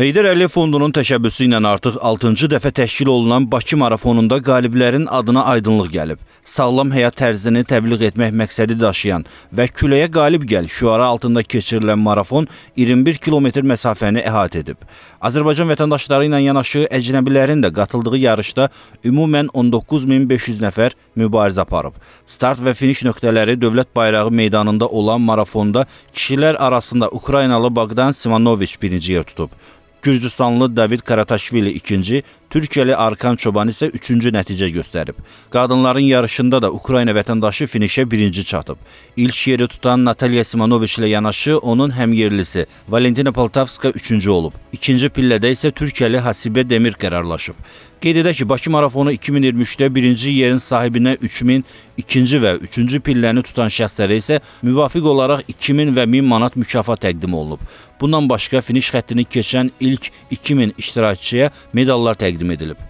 Heydər Əliyev fondunun təşəbbüsü ilə artıq 6-cı dəfə təşkil olunan Bakı marafonunda qaliblərin adına aydınlıq gəlib. Sağlam həyat tərzini təbliğ etmək məqsədi daşıyan və küləyə qalib gəl şüara altında keçirilən marafon 21 kilometr məsafəni əhatə edib. Azərbaycan vətəndaşları ilə yanaşı əcnəbilərin də qatıldığı yarışda ümumən 19500 nəfər mübarizə aparıb. Start və finiş nöqtələri Dövlət Bayrağı meydanında olan marafonda kişilər arasında Ukraynalı Bogdan Simanoviç birinci yer tutub. Gürcüstanlı David Karataşvili ikinci, Türkiyəli Arkan Çoban isə üçüncü nəticə göstərib. Qadınların yarışında da Ukrayna vətəndaşı finişə birinci çatıb. İlk yeri tutan Natalya Simanoviç ilə yanaşı onun həmyerlisi Valentina Poltavska üçüncü olub. İkinci pillədə isə Türkiyəli Hasibə Demir qərarlaşıb. Qeyd edək ki, Bakı marafonu 2023-də birinci yerin sahibinə 3000, ikinci və üçüncü pilləni tutan şəxslərə isə müvafiq olaraq 2000 və 1000 manat mükafat təqdim olunub. Bundan başqa finiş xəttini keçən ilk 2000 iştirakçıya medallar təqdim edilib.